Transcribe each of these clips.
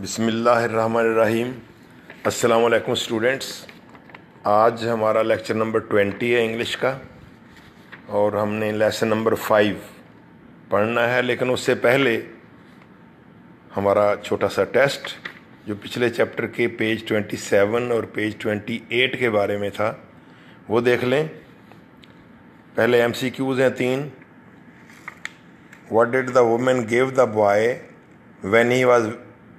बसमिलीम अस्सलाम स्टूडेंट्स आज हमारा लेक्चर नंबर ट्वेंटी है इंग्लिश का और हमने लेसन नंबर फाइव पढ़ना है लेकिन उससे पहले हमारा छोटा सा टेस्ट जो पिछले चैप्टर के पेज ट्वेंटी सेवन और पेज ट्वेंटी एट के बारे में था वो देख लें पहले एम सी क्यूज़ हैं तीन what did the women give the boy when he was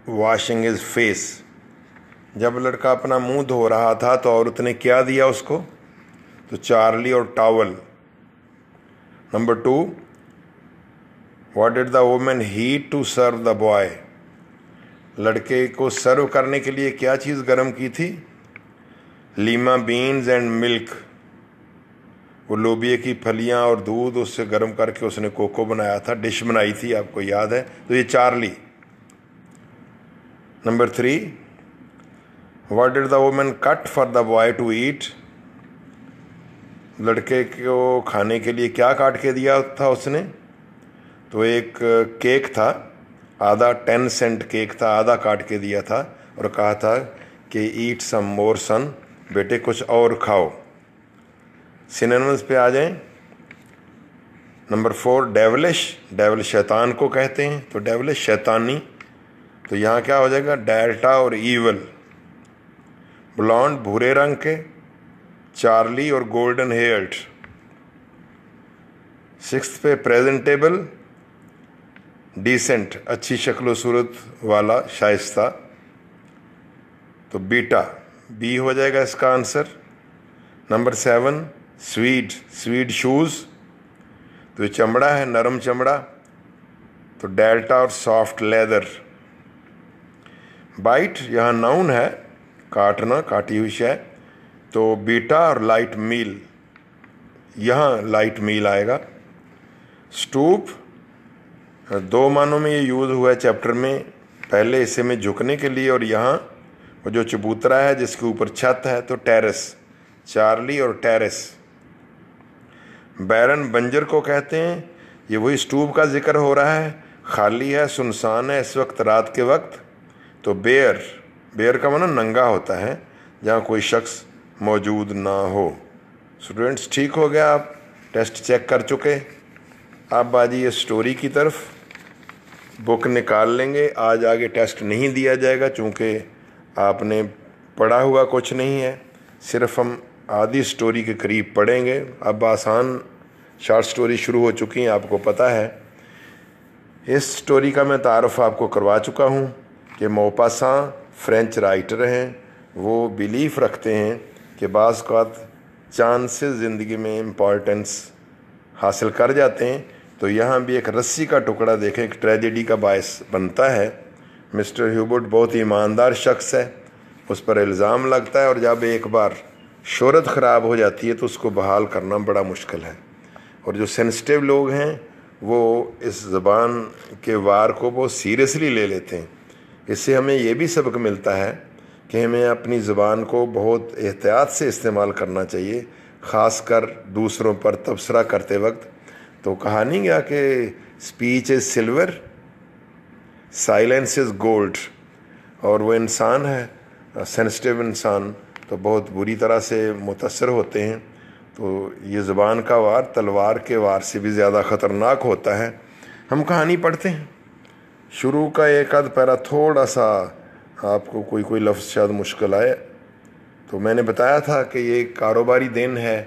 washing his face जब लड़का अपना मुंह धो रहा था तो औरत ने क्या दिया उसको तो चार्ली और towel number two what did the women he to serve the boy लड़के को सर्व करने के लिए क्या चीज़ गर्म की थी लीमा बीन्स एंड मिल्क वो लोबिये की फलियां और दूध उससे गर्म करके उसने कोको बनाया था डिश बनाई थी आपको याद है तो ये Charlie Number three, what did the woman cut for the boy to eat? लड़के को खाने के लिए क्या काट के दिया था उसने तो एक केक था आधा टेन सेंट केक था आधा काट के दिया था और कहा था कि ईट सम मोर सन बेटे कुछ और खाओ सिनेमस पे आ जाएं नंबर फोर डेवलिश डेवल शैतान को कहते हैं तो डेवलिश शैतानी तो यहाँ क्या हो जाएगा डेल्टा और ईवल ब्लॉन्ड भूरे रंग के चार्ली और गोल्डन हेयर्ड सिक्स पे प्रेजेंटेबल डिसेंट अच्छी शक्ल सूरत वाला शाइस्ता तो बीटा बी हो जाएगा इसका answer number seven sweet sweet shoes तो ये चमड़ा है नरम चमड़ा तो डेल्टा और सॉफ्ट लेदर बाइट यहाँ नाउन है काटना काटी हुई शय तो बीटा और लाइट मील यहाँ लाइट मील आएगा स्टूप दो मानों में ये यूज़ हुआ है चैप्टर में पहले हिस्से में झुकने के लिए और यहाँ वो जो चबूतरा है जिसके ऊपर छत है तो टेरेस चार्ली और टेरेस बैरन बंजर को कहते हैं ये वही स्टूप का जिक्र हो रहा है खाली है सुनसान है इस वक्त रात के वक्त तो बेयर बेयर का मतलब नंगा होता है जहाँ कोई शख्स मौजूद ना हो स्टूडेंट्स ठीक हो गया आप टेस्ट चेक कर चुके आप बाजी ये स्टोरी की तरफ बुक निकाल लेंगे आज आगे टेस्ट नहीं दिया जाएगा चूँकि आपने पढ़ा हुआ कुछ नहीं है सिर्फ हम आधी स्टोरी के करीब पढ़ेंगे अब आसान शॉर्ट स्टोरी शुरू हो चुकी हैं आपको पता है इस स्टोरी का मैं तारफ़ आपको करवा चुका हूँ कि मोपासा फ्रेंच राइटर हैं वो बिलीफ रखते हैं कि बात चांद से ज़िंदगी में इम्पॉर्टेंस हासिल कर जाते हैं तो यहाँ भी एक रस्सी का टुकड़ा देखें एक ट्रेजेडी का बायस बनता है मिस्टर ह्यूबर्ट बहुत ही ईमानदार शख्स है उस पर इल्ज़ाम लगता है और जब एक बार शहरत ख़राब हो जाती है तो उसको बहाल करना बड़ा मुश्किल है और जो सेंसिटिव लोग हैं वो इस ज़बान के वार को बहुत सीरियसली ले लेते हैं इससे हमें यह भी सबक मिलता है कि हमें अपनी ज़बान को बहुत एहतियात से इस्तेमाल करना चाहिए ख़ास कर दूसरों पर तबसरा करते वक्त तो कहा नहीं गया कि speech is silver silence is gold और वो इंसान है सेंसिटिव इंसान तो बहुत बुरी तरह से मुतासर होते हैं तो ये ज़ुबान का वार तलवार के वार से भी ज़्यादा ख़तरनाक होता है हम कहानी पढ़ते हैं शुरू का एक आध पैरा थोड़ा सा आपको कोई कोई लफ्ज़ शायद मुश्किल आए तो मैंने बताया था कि ये कारोबारी दिन है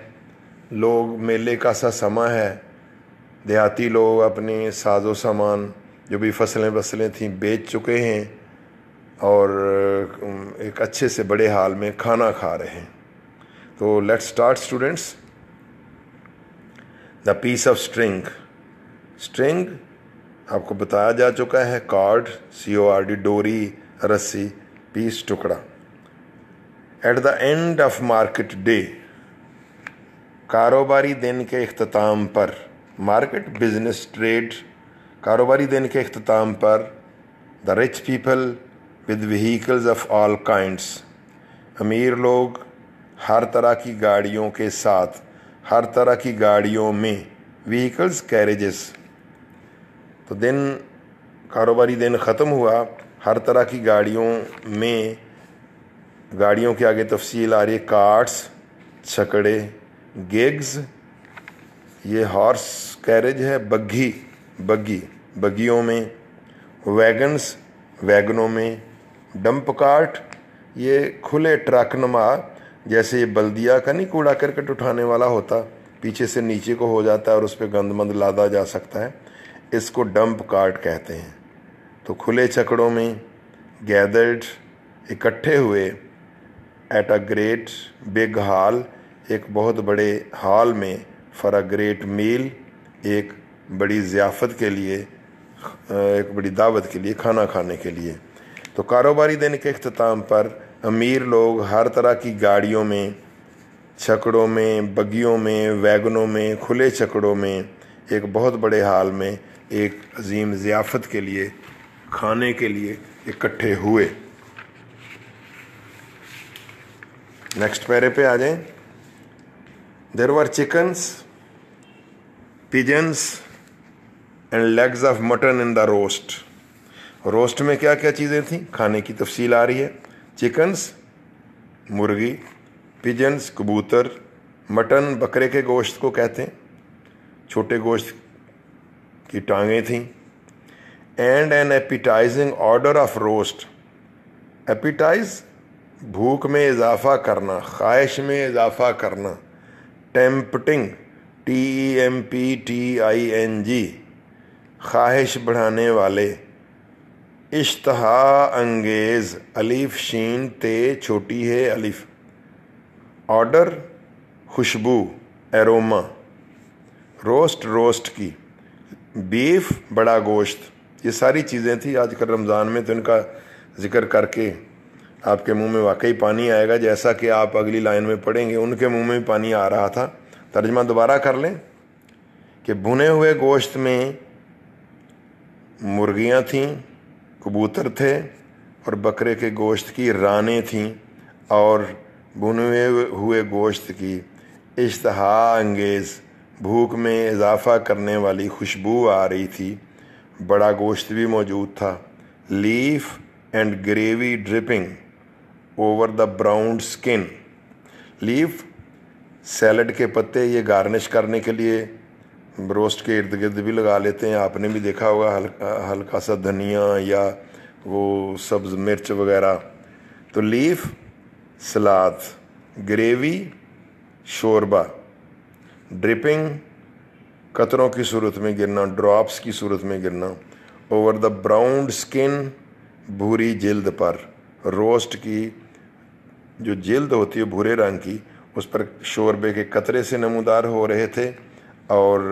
लोग मेले का सा समा है देहाती लोग अपने साजो सामान जो भी फसलें वसलें थीं बेच चुके हैं और एक अच्छे से बड़े हाल में खाना खा रहे हैं तो let's start students the piece of string string आपको बताया जा चुका है cord C O R D डोरी रस्सी पीस टुकड़ा at the end of market day कारोबारी दिन के अख्ताम पर मार्केट बिजनेस ट्रेड कारोबारी दिन के अख्ताम पर the rich people with vehicles of all kinds अमीर लोग हर तरह की गाड़ियों के साथ हर तरह की गाड़ियों में व्हीकल्स कैरेजेस तो दिन कारोबारी दिन ख़त्म हुआ हर तरह की गाड़ियों में गाड़ियों के आगे तफसील आ रही है कार्ड्स छकड़े गेग्स ये हॉर्स कैरेज है बग्घी बग्घी बग्घियों में वैगन्स वैगनों में डंप कार्ट ये खुले ट्रक नमा जैसे बल्दिया का नहीं कूड़ा करकट उठाने वाला होता पीछे से नीचे को हो जाता है और उस पर गंद मंद लादा जा सकता है इसको डंप कार्ड कहते हैं तो खुले चकड़ों में गैदर्ड इकट्ठे हुए at a great big hall एक बहुत बड़े हॉल में फॉर अ ग्रेट मील एक बड़ी ज़ियाफ़त के लिए एक बड़ी दावत के लिए खाना खाने के लिए तो कारोबारी दिन के अख्ताम पर अमीर लोग हर तरह की गाड़ियों में छकड़ों में बगियों में वैगनों में खुले छकड़ों में एक बहुत बड़े हाल में एक अजीम ज़ियाफ़त के लिए खाने के लिए इकट्ठे हुए नेक्स्ट पैरे पे आ जाएं there were chickens pigeons and legs of mutton in the roast roast में क्या क्या चीज़ें थी खाने की तफसील आ रही है चिकन्स मुर्गी पिजन्स कबूतर मटन बकरे के गोश्त को कहते हैं छोटे गोश्त की टांगें थीं and an appetizing order of roast appetize भूख में इजाफा करना ख्वाहिश में इजाफा करना tempting T E M P T I N G ख्वाहिश बढ़ाने वाले इश्तहा अंगेज अलिफ शीन ते छोटी है अलिफ ऑर्डर खुशबू एरोमा रोस्ट रोस्ट की बीफ बड़ा गोश्त ये सारी चीज़ें थी आजकल रमज़ान में तो इनका जिक्र करके आपके मुंह में वाकई पानी आएगा जैसा कि आप अगली लाइन में पढ़ेंगे उनके मुंह में पानी आ रहा था तर्जमा दोबारा कर लें कि भुने हुए गोश्त में मुर्गियां थीं कबूतर थे और बकरे के गोश्त की रानें थीं और भुने हुए गोश्त की इश्तहा अंगेज़ भूख में इजाफा करने वाली खुशबू आ रही थी बड़ा गोश्त भी मौजूद था leaf and gravy dripping over the brown skin leaf salad के पत्ते ये गार्निश करने के लिए रोस्ट के इर्द गिर्द भी लगा लेते हैं आपने भी देखा होगा हल्का हल्का सा धनिया या वो सब्ज़ मिर्च वगैरह तो लीफ सलाद ग्रेवी शोरबा ड्रिपिंग कतरों की सूरत में गिरना ड्रॉप्स की सूरत में गिरना ओवर द ब्राउन स्किन भूरी जल्द पर रोस्ट की जो जल्द होती है भूरे रंग की उस पर शोरबे के कतरे से नमूदार हो रहे थे और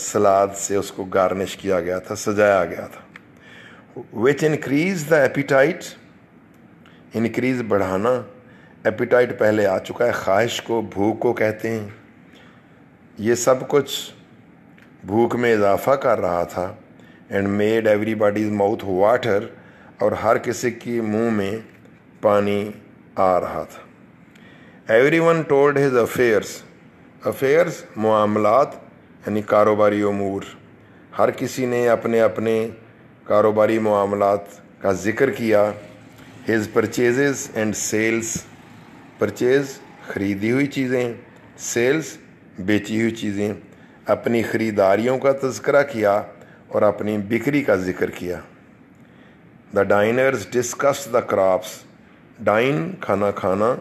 सलाद से उसको गार्निश किया गया था सजाया गया था which increase the appetite increase बढ़ाना एपिटाइट पहले आ चुका है ख्वाहिश को भूख को कहते हैं ये सब कुछ भूख में इजाफा कर रहा था and made everybody mouth water और हर किसी के मुंह में पानी आ रहा था everyone told his affairs affairs मामलात यानी कारोबारी अमूर हर किसी ने अपने अपने कारोबारी मामलात का जिक्र किया his purchases and sales purchase ख़रीदी हुई चीज़ें सेल्स बेची हुई चीज़ें अपनी ख़रीदारियों का तस्करा किया और अपनी बिक्री का जिक्र किया the diners discuss the crops dine खाना खाना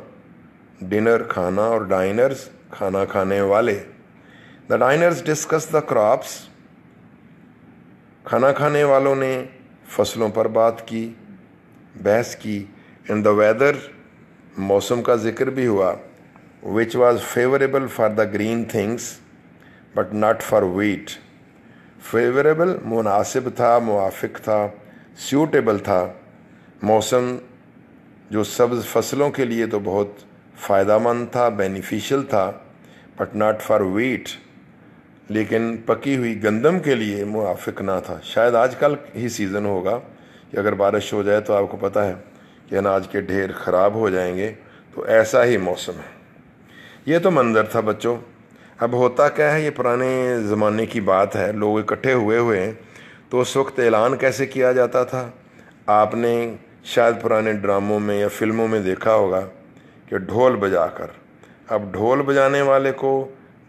डिनर खाना और डाइनर्स खाना खाने वाले the diners discuss the crops खाना खाने वालों ने फसलों पर बात की बहस की एंड द वेदर मौसम का जिक्र भी हुआ which was favorable for the green things but not for wheat. Favourable मुनासिब था मुआफिक था सूटेबल था मौसम जो सब्ज़ फसलों के लिए तो बहुत फ़ायदा मंद था बेनिफिशियल था बट नॉट फॉर वीट लेकिन पकी हुई गंदम के लिए मुआफिक ना था शायद आजकल ही सीज़न होगा कि अगर बारिश हो जाए तो आपको पता है कि अनाज के ढेर ख़राब हो जाएंगे तो ऐसा ही मौसम है ये तो मंज़र था बच्चों अब होता क्या है ये पुराने ज़माने की बात है लोग इकट्ठे हुए हुए हैं तो उस वक्त ऐलान कैसे किया जाता था आपने शायद पुराने ड्रामों में या फिल्मों में देखा होगा कि ढोल बजाकर अब ढोल बजाने वाले को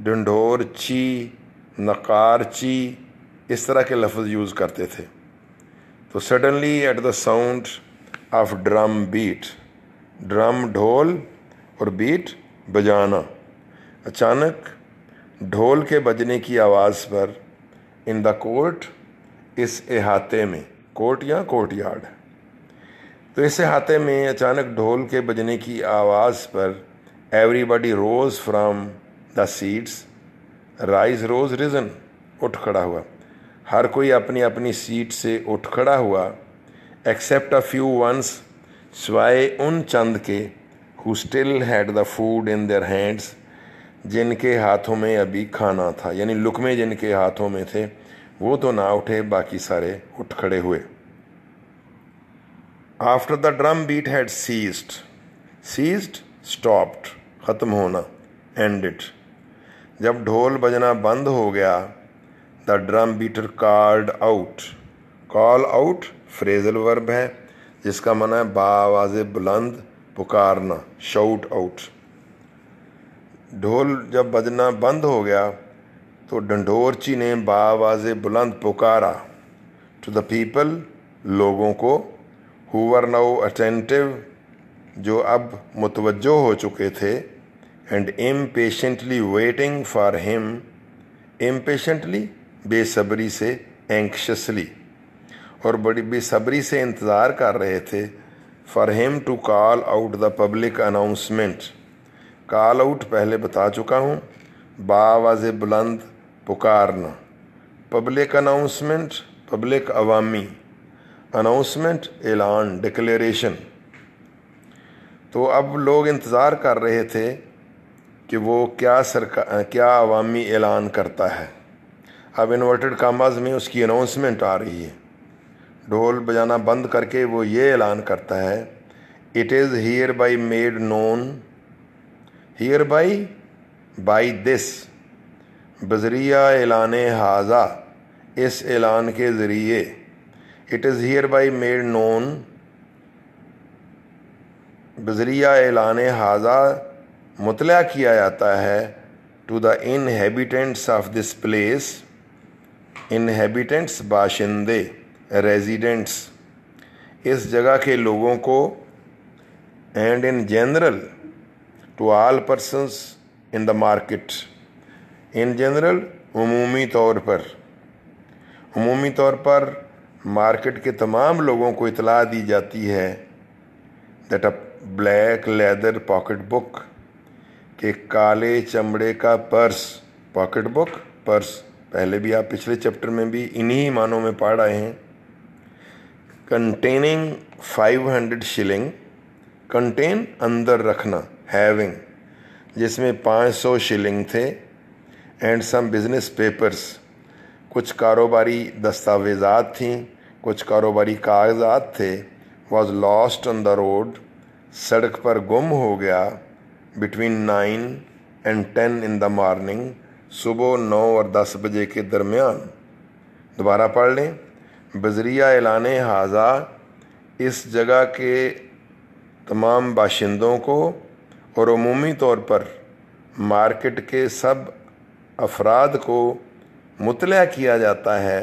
ढंढोर ची नकार ची इस तरह के लफ्ज़ यूज़ करते थे तो suddenly at the sound of drum beat drum ढोल और बीट बजाना अचानक ढोल के बजने की आवाज़ पर इन द कोर्ट इस अहाते में कोर्ट या कोर्ट यार्ड तो इस अहाते में अचानक ढोल के बजने की आवाज़ पर everybody rose from the seats rise rose risen उठ खड़ा हुआ हर कोई अपनी अपनी सीट से उठ खड़ा हुआ एक्सेप्ट अ फ्यू वंस स्वाय उन चंद के who still had the food in their hands जिनके हाथों में अभी खाना था यानी लुकमे जिनके हाथों में थे वो तो ना उठे बाकी सारे उठ खड़े हुए after the drum beat had ceased ceased stopped ख़त्म होना एंड इट जब ढोल बजना बंद हो गया the drum beater called out call out phrasal verb है जिसका मना है आवाज़ बुलंद पुकारना शाउट आउट ढोल जब बजना बंद हो गया तो डंडोरची ने बावाज बुलंद पुकारा टू द पीपल लोगों को हुवर नाउ अटेंटिव जो अब मुतवजो हो चुके थे and impatiently waiting for him impatiently बेसब्री से एंक्शसली और बड़ी बेसब्री से इंतज़ार कर रहे थे for him to call out the public announcement call out पहले बता चुका हूँ बावाज बुलंद पुकारना पब्लिक अनाउंसमेंट पब्लिक अवामी अनाउंसमेंट ऐलान डिक्लेरेशन तो अब लोग इंतज़ार कर रहे थे कि वो क्या सरकार क्या अवामी ऐलान करता है अब इन्वर्टेड कामाज में उसकी अनाउंसमेंट आ रही है ढोल बजाना बंद करके वो ये ऐलान करता है it is hereby made known hereby by this बजरिया ऐलान हाजा इस ऐलान के ज़रिए it is hereby made known बजरिया ऐलान हाजा मुतल किया जाता है to the inhabitants of this place inhabitants बाशिंदे रेजिडेंट्स इस जगह के लोगों को and in general to all persons in the market in general अमूमी तौर पर अमूमी तौर पर मार्केट के तमाम लोगों को इतला दी जाती है that a black leather pocket book के काले चमड़े का पर्स पॉकेट बुक पर्स पहले भी आप पिछले चैप्टर में भी इन्हीं मानों में पढ़ रहे हैं containing five hundred shilling contain अंदर रखना हैविंग जिसमें पाँच सौ शिलिंग थे एंड सम बिजनेस पेपर्स कुछ कारोबारी दस्तावेजात थी कुछ कारोबारी कागजात थे was lost on the road सड़क पर गुम हो गया between nine and ten in the morning सुबह नौ और दस बजे के दरमियान दोबारा पढ़ लें बजरिया एलान हाजा इस जगह के तमाम बाशिंदों को और अमूमी तौर पर मार्केट के सब अफराद को मुतल किया जाता है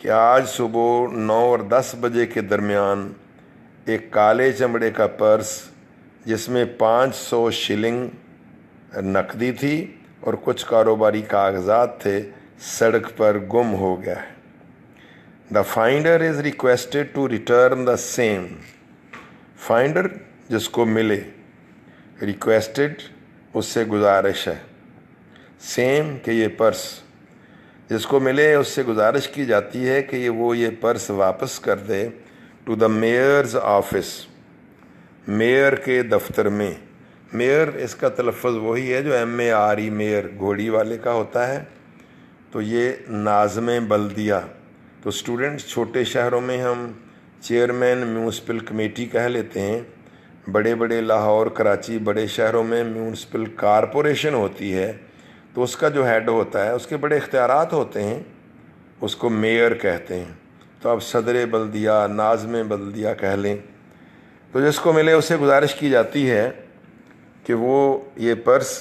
कि आज सुबह नौ और दस बजे के दरमियान एक काले चमड़े का पर्स जिसमें पाँच सौ शिलिंग नकदी थी और कुछ कारोबारी कागजात थे सड़क पर गुम हो गया है the finder is requested to return the same finder जिसको मिले रिक्वेस्टेड उससे गुजारिश है सेम कि ये पर्स जिसको मिले उससे गुजारिश की जाती है कि ये वो ये पर्स वापस कर दे to the mayor's office mayor के दफ्तर में मेयर इसका तलफ़ वही है जो M A R E mare घोड़ी वाले का होता है तो ये नाजम बल्दिया तो स्टूडेंट्स छोटे शहरों में हम चेयरमैन म्यूनसिपल कमेटी कह लेते हैं बड़े बड़े लाहौर कराची बड़े शहरों में म्यूनसिपल कारपोरेशन होती है तो उसका जो हेड होता है उसके बड़े इख्तियारत होते हैं उसको मेयर कहते हैं तो आप सदर बल्दिया नाजम बल्दिया कह लें तो जिसको मिले उसे गुजारिश की जाती है कि वो ये पर्स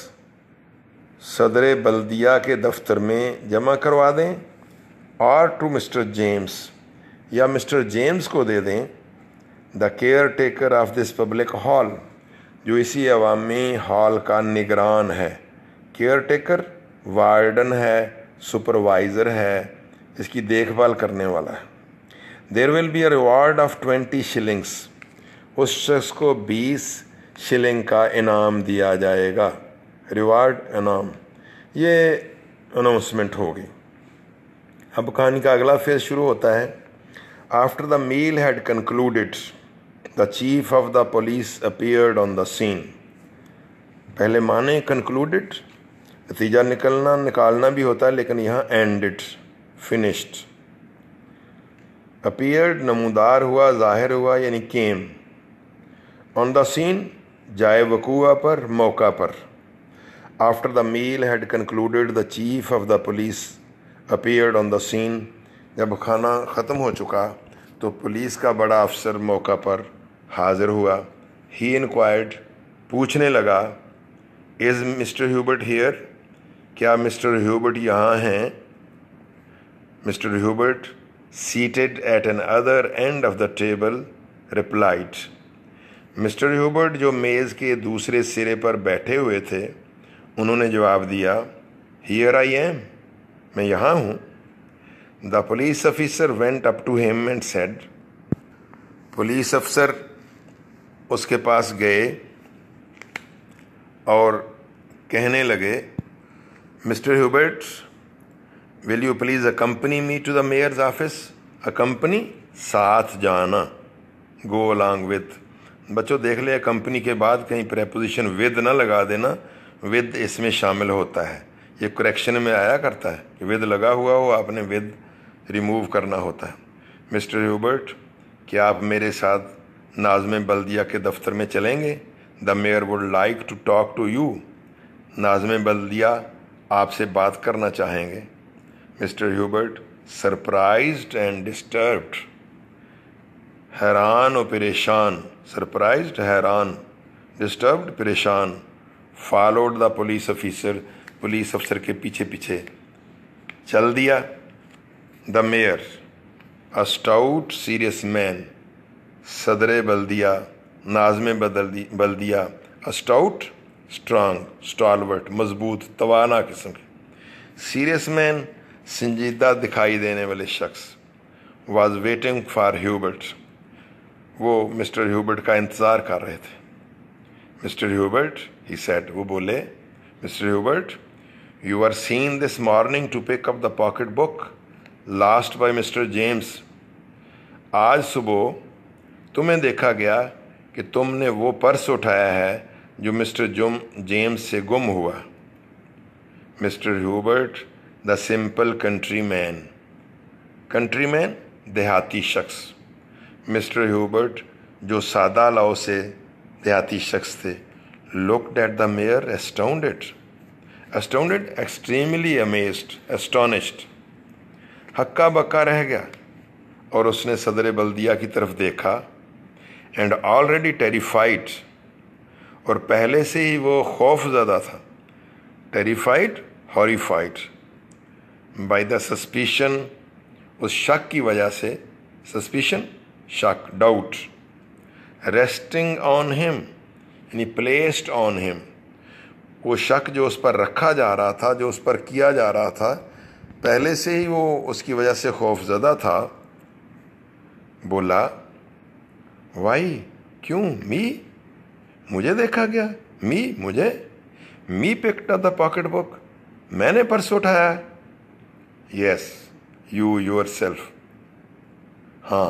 सदर बल्दिया के दफ्तर में जमा करवा दें और टू मिस्टर जेम्स या मिस्टर जेम्स को दे दें the caretaker of this public hall जो इसी अवामी हॉल का निगरान है केयर टेकर वार्डन है सुपरवाइज़र है इसकी देखभाल करने वाला है there will be a reward of twenty shillings उस शख्स को बीस शिलिंग का इनाम दिया जाएगा रिवार्ड इनाम ये अनाउंसमेंट होगी अब कहानी का अगला फेज शुरू होता है after the meal had concluded the chief of the police appeared on the scene पहले माने कंक्लूडेड नतीजा निकलना निकालना भी होता है लेकिन यहाँ एंडेड फिनिश्ड अपियर्ड नमूदार हुआ जाहिर हुआ यानी केम ऑन द सीन जाए वकूआ पर मौका पर after the meal had concluded the chief of the police appeared on the scene जब खाना ख़त्म हो चुका तो पुलिस का बड़ा अफसर मौका पर हाज़िर हुआ ही इंक्वायर्ड पूछने लगा इज़ मिस्टर ह्यूबर्ट हियर क्या मिस्टर ह्यूबर्ट यहाँ हैं mister Hubert seated at another end of the table replied mister Hubert जो मेज़ के दूसरे सिरे पर बैठे हुए थे उन्होंने जवाब दिया हियर आई एम मैं यहाँ हूँ the police officer went up to him and said police अफसर उसके पास गए और कहने लगे mister Hubert will you please accompany me to the mayor's office accompany साथ जाना गो अलॉन्ग विथ बच्चों देख ले कंपनी के बाद कहीं प्रेपोजिशन विद ना लगा देना विद इसमें शामिल होता है ये करेक्शन में आया करता है कि वेद लगा हुआ हो आपने वेद रिमूव करना होता है मिस्टर ह्यूबर्ट क्या आप मेरे साथ नाजम बल्दिया के दफ्तर में चलेंगे the mayor would like to talk to you नाजम बल्दिया आपसे बात करना चाहेंगे mister Hubert surprise and disturbed हैरान और परेशान सरप्राइज हैरान डिस्टर्ब्ड परेशान followed the police officer police अफसर के पीछे पीछे चल दिया the mayor a stout serious man सदर बल्दिया नाजम बदल बल्दिया अ स्टाउट स्ट्रांग स्टॉलवर्ट मजबूत तोाना किस्म के सीरियस मैन संजीदा दिखाई देने वाले शख्स वाज वेटिंग फॉर ह्यूबर्ट वो मिस्टर ह्यूबर्ट का इंतज़ार कर रहे थे मिस्टर ह्यूबर्ट ही सेट वो बोले mister Hubert you are seen this morning to pick up the pocket book lost by mister James आज सुबह तुम्हें देखा गया कि तुमने वो पर्स उठाया है जो मिस्टर जुम जेम्स से गुम हुआ mister Hubert the simple country man country man देहाती शख्स मिस्टर ह्यूबर्ट जो सादा लाओ से देहाती शख्स थे looked at the mayor astounded astounded, extremely amazed astonished हक्का बक्का रह गया और उसने सदर बल्दिया की तरफ देखा एंड ऑलरेडी टेरिफाइड और पहले से ही वो खौफ ज़्यादा था terrified horrified by the suspicion उस शक की वजह से सस्पिशन शक डाउट रेस्टिंग ऑन हिम यानी प्लेस्ड ऑन हिम वो शक जो उस पर रखा जा रहा था जो उस पर किया जा रहा था पहले से ही वो उसकी वजह से खौफजदा था बोला वाई क्यों मी मुझे देखा गया मी मुझे me picked the pocket book मैंने पर्स उठाया यस यू योर सेल्फ हाँ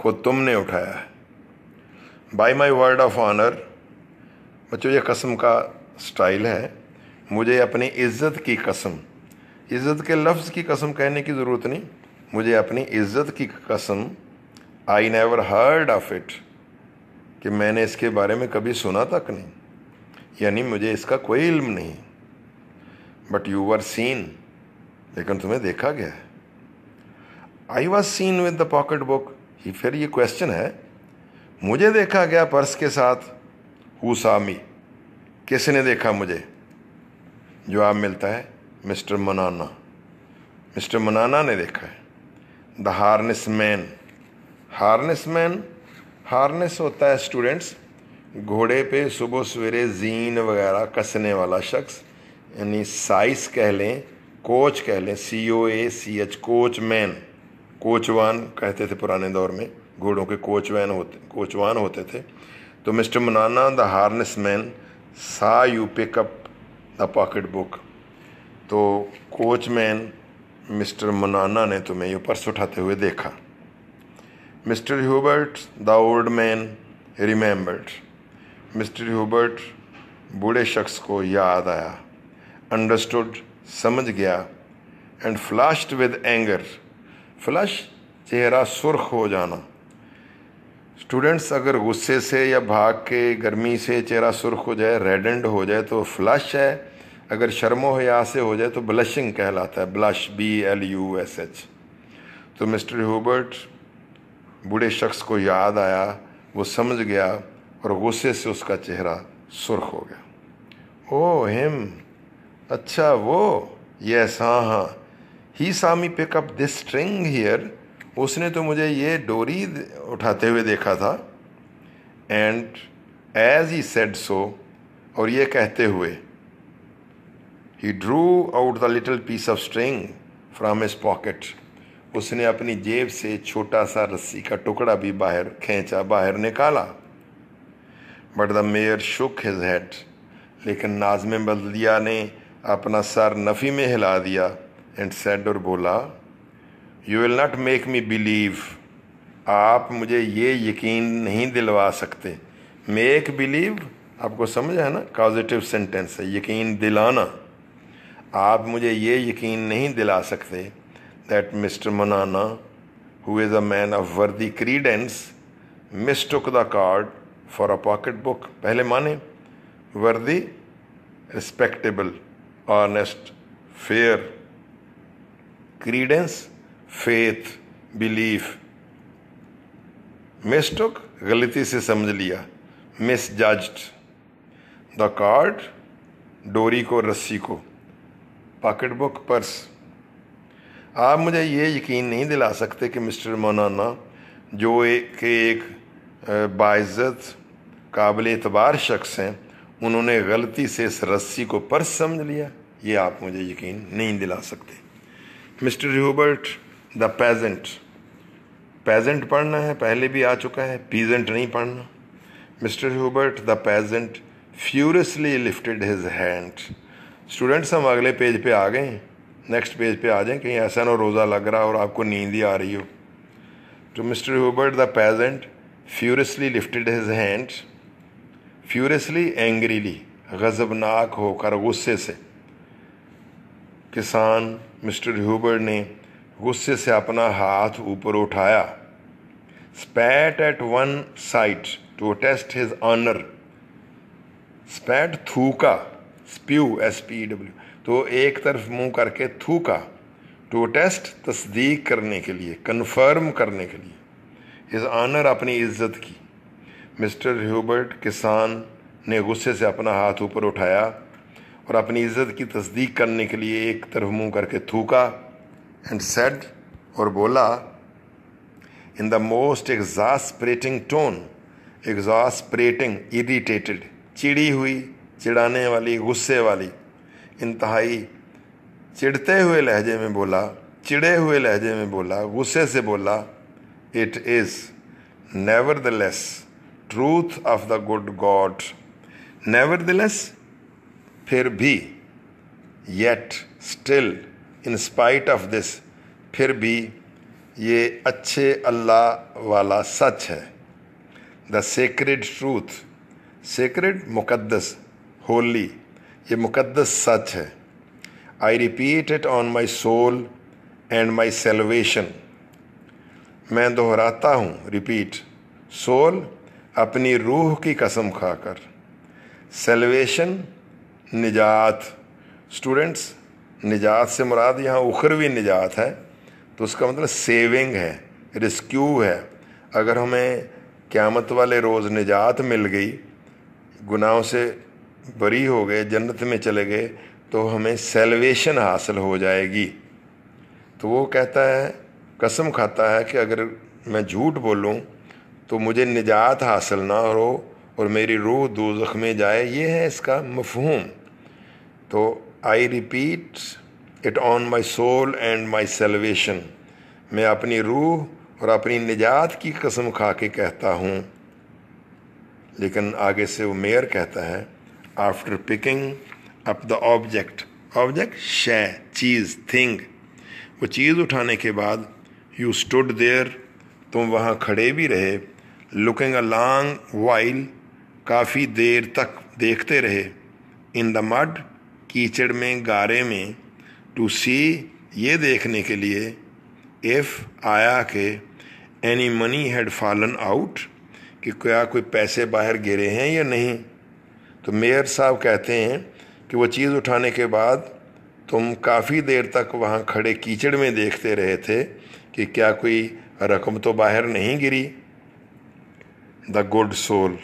खुद तुमने उठाया है by my word of honour बच्चों ये कसम का स्टाइल है मुझे अपनी इज़्ज़त की कसम इज़्ज़त के लफ्ज़ की कसम कहने की ज़रूरत नहीं मुझे अपनी इज़्ज़त की कसम I never heard of it कि मैंने इसके बारे में कभी सुना तक नहीं यानी मुझे इसका कोई इल्म नहीं बट यू आर सीन लेकिन तुम्हें देखा गया है I was seen with the pocket book फिर ये क्वेश्चन है मुझे देखा गया पर्स के साथ हु सामी किसने देखा मुझे जवाब मिलता है मिस्टर मनाना मिस्टर मनाना ने देखा है the harness man harness man harness होता है स्टूडेंट्स घोड़े पे सुबह सवेरे जीन वगैरह कसने वाला शख्स यानी साइस कह लें कोच कह लें C O A C H coach man कोचवान कहते थे पुराने दौर में घोड़ों के कोचवैन होते कोचवान होते थे तो मिस्टर मनाना the harness man saw you pick up the pocket book तो कोचमैन मिस्टर मनाना ने तुम्हें ये पर्स उठाते हुए देखा mister Hubert the old man remembered mister Hubert बूढ़े शख्स को याद आया अंडरस्टूड समझ गया and flushed with anger flush चेहरा सुर्ख हो जाना स्टूडेंट्स अगर गुस्से से या भाग के गर्मी से चेहरा सुर्ख हो जाए रेडेंड हो जाए तो फ्लश है अगर शर्मो या से हो जाए तो ब्लशिंग कहलाता है blush B L U S H तो मिस्टर हुबर्ट बूढ़े शख्स को याद आया वो समझ गया और गुस्से से उसका चेहरा सुर्ख हो गया ओ हिम अच्छा वो यस हाँ हाँ he saw me pick up this string here उसने तो मुझे ये डोरी उठाते हुए देखा था and as he said so और ये कहते हुए he drew out the little piece of string from his pocket उसने अपनी जेब से छोटा सा रस्सी का टुकड़ा भी बाहर खींचा बाहर निकाला but the mayor shook his head लेकिन नाजम बल्दिया ने अपना सर नफ़ी में हिला दिया एंड सेड और बोला you will not make me believe आप मुझे ये यकीन नहीं दिलवा सकते मेक बिलीव आपको समझ है ना पॉजिटिव सेंटेंस है यकीन दिलाना आप मुझे ये यकीन नहीं दिला सकते दैट मिस्टर मनाना who is a man of worthy credence mistook the cord for a pocket book पहले माने worthy respectable honest fair credence faith belief mistook गलती से समझ लिया मिस जज्ड द कार्ड डोरी को रस्सी को पॉकेट बुक पर्स आप मुझे ये यकीन नहीं दिला सकते कि मिस्टर मौलाना जो एक एक बाज़त काबिल एतबार शख्स हैं उन्होंने गलती से इस रस्सी को पर्स समझ लिया ये आप मुझे यकीन नहीं दिला सकते mister Hubert the peasant peasant पढ़ना है पहले भी आ चुका है पीजेंट नहीं पढ़ना mister Hubert the peasant furiously lifted his hand students हम अगले पेज पे आ गए नेक्स्ट पेज पे आ जाएं कहीं ऐसा ना रोज़ा लग रहा और आपको नींद ही आ रही हो तो mister Hubert the peasant furiously lifted his hand furiously angrily गज़बनाक होकर गुस्से से किसान मिस्टर ह्यूबर्ट ने गुस्से से अपना हाथ ऊपर उठाया spat at one side to test his honour spat थूका स्प्यू एस पी डब्ल्यू तो एक तरफ मुंह करके थूका टू टेस्ट तस्दीक करने के लिए कन्फर्म करने के लिए इस आनर अपनी इज्जत की मिस्टर ह्यूबर्ट किसान ने गुस्से से अपना हाथ ऊपर उठाया और अपनी इज्जत की तस्दीक करने के लिए एक तरफ मुंह करके थूका एंड सेड और बोला in the most exasperating tone exasperating irritated चिड़ी हुई चिड़ाने वाली गुस्से वाली इंतहाई चिड़ते हुए लहजे में बोला चिड़े हुए लहजे में बोला गुस्से से बोला it is nevertheless truth of the good God nevertheless फिर भी yet still in spite of this फिर भी ये अच्छे अल्लाह वाला सच है द सेक्रेड ट्रूथ सेक्रेड मुकद्दस होली ये मुकद्दस सच है I repeat it on my soul and my salvation मैं दोहराता हूँ रिपीट सोल अपनी रूह की कसम खाकर सेलवेशन निजात स्टूडेंट्स निजात से मुराद यहाँ उखरवी निजात है तो उसका मतलब सेविंग है रिस्क्यू है अगर हमें क़्यामत वाले रोज़ निजात मिल गई गुनाहों से बरी हो गए जन्नत में चले गए तो हमें सेलवेशन हासिल हो जाएगी तो वो कहता है कसम खाता है कि अगर मैं झूठ बोलूँ तो मुझे निजात हासिल ना हो और मेरी रूह दो में जाए ये है इसका मफहूम तो I repeat it on my soul and my salvation मैं अपनी रूह और अपनी निजात की कसम खा के कहता हूँ लेकिन आगे से वो मेयर कहता है after picking up the object object शे चीज़ थिंग वो चीज़ उठाने के बाद यू स्टुड देयर तुम वहाँ खड़े भी रहे लुकिंग अ लॉन्ग वाइल काफ़ी देर तक देखते रहे इन द मड कीचड़ में गारे में टू सी ये देखने के लिए इफ आया के any money had fallen out कि क्या कोई पैसे बाहर गिरे हैं या नहीं तो मेयर साहब कहते हैं कि वो चीज़ उठाने के बाद तुम काफ़ी देर तक वहाँ खड़े कीचड़ में देखते रहे थे कि क्या कोई रकम तो बाहर नहीं गिरी द गुड सोल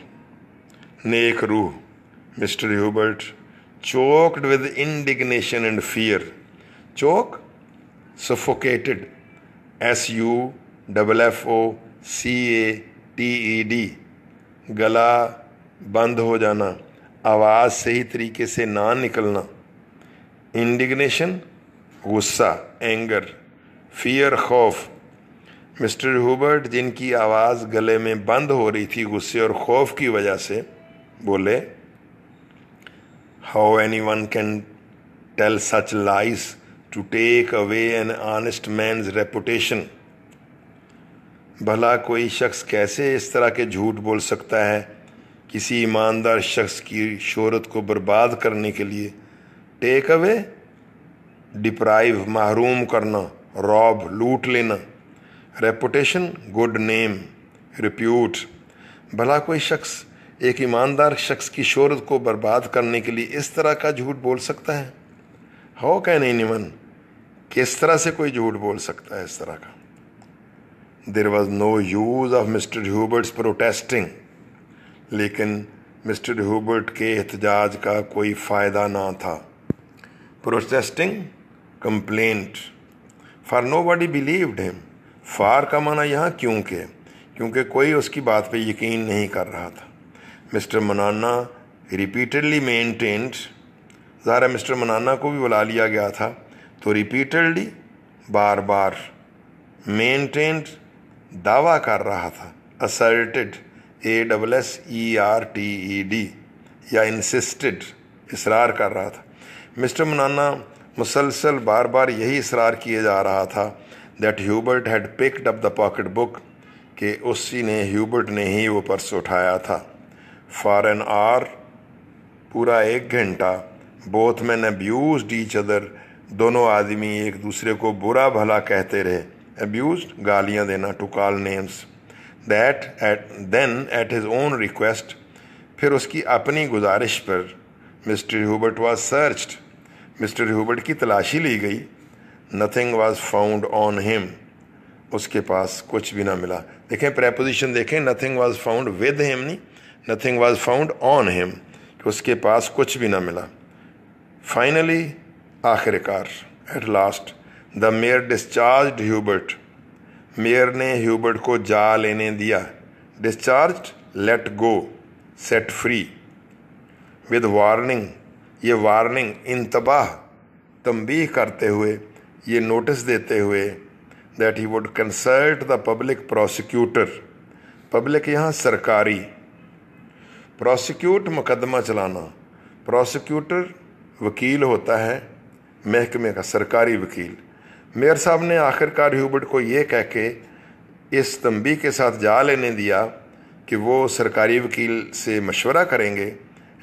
नेक रूह mister Hubert choked with indignation and fear. Choke, suffocated. S U F O C A T E D. गला बंद हो जाना आवाज़ सही तरीके से ना निकलना इंडिग्नेशन गुस्सा एंगर फियर खौफ मिस्टर हुबर्ट जिनकी आवाज़ गले में बंद हो रही थी गुस्से और खौफ की वजह से बोले how anyone can tell such lies to take away an honest man's reputation भला कोई शख्स कैसे इस तरह के झूठ बोल सकता है किसी ईमानदार शख्स की शोहरत को बर्बाद करने के लिए टेक अवे डिप्राइव महरूम करना रॉब लूट लेना रेपुटेशन गुड नेम रिप्यूट भला कोई शख्स एक ईमानदार शख्स की शोहरत को बर्बाद करने के लिए इस तरह का झूठ बोल सकता है हो क्या नहीं निमन किस तरह से कोई झूठ बोल सकता है इस तरह का there was no use of mister Hubert protesting लेकिन मिस्टर ह्यूबर्ट के एहतजाज का कोई फ़ायदा ना था protesting complaint for nobody believed him फार का माना यहाँ क्योंकि क्योंकि कोई उसकी बात पे यकीन नहीं कर रहा था मिस्टर मनाना रिपीटेडली मेंटेन्ड ज़ारा मिस्टर मनाना को भी बुला लिया गया था तो रिपीटेडली बार बार मेंटेन्ड दावा कर रहा था asserted A double S E R T E D या इंसिस्टेड इसरार कर रहा था मिस्टर मनाना मुसलसल बार बार यही इसरार किए जा रहा था that Hubert had picked up the pocket book कि उसी ने ह्यूबर्ट ने ही वो पर्स उठाया था फॉर एन आर पूरा एक घंटा both man abuse each other दोनों आदमी एक दूसरे को बुरा भला कहते रहे अब्यूज गालियाँ देना to call names that at then at his own request फिर उसकी अपनी गुजारिश पर mister Hubert was searched mister Hubert की तलाशी ली गई nothing was found on him उसके पास कुछ भी ना मिला देखें प्रेपोजिशन देखें nothing was found with him नहीं nothing was found on him कि उसके पास कुछ भी ना मिला फाइनली आखिरकार at last the mayor discharge Hubert mayor ने ह्यूबर्ट को जा लेने दिया discharge let go set free with warning ये वार्निंग इंतबाह तंबीह करते हुए ये नोटिस देते हुए that he would consult the public prosecutor public यहाँ सरकारी प्रोसिक्यूट मुकदमा चलाना प्रोसिक्यूटर वकील होता है महकमे का सरकारी वकील मेयर साहब ने आखिरकार ह्यूबर्ट को ये कह के इस तंबी के साथ जा लेने दिया कि वो सरकारी वकील से मशवरा करेंगे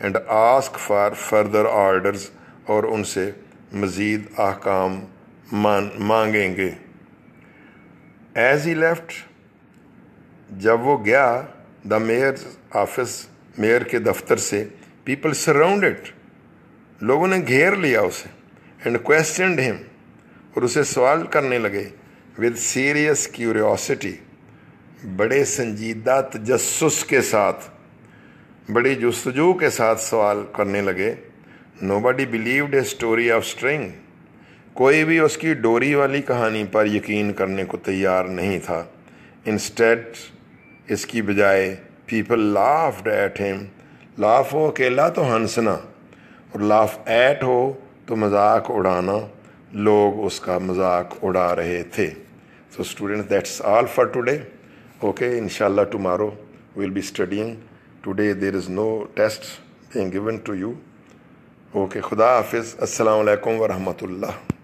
and ask for further orders और उनसे मज़ीद आकाम मान मांगेंगे एज ही लेफ्ट जब वो गया द मेयर ऑफिस मेयर के दफ्तर से पीपल सराउंडेड लोगों ने घेर लिया उसे एंड क्वेश्चन हिम और उसे सवाल करने लगे विद सीरियस क्यूरियोसिटी बड़े संजीदा तजस्स के साथ बड़ी जस्तजू के साथ सवाल करने लगे nobody believed a story of string कोई भी उसकी डोरी वाली कहानी पर यकीन करने को तैयार नहीं था इंस्टेड इसकी बजाय people laughed at him laugh हो अकेला तो हंसना और लाफ एट हो तो मजाक उड़ाना लोग उसका मजाक उड़ा रहे थे so student that's all for today okay इनशाला tomorrow will be studying today there is no test being given to you okay खुदा हाफिज़ Assalamu alaikum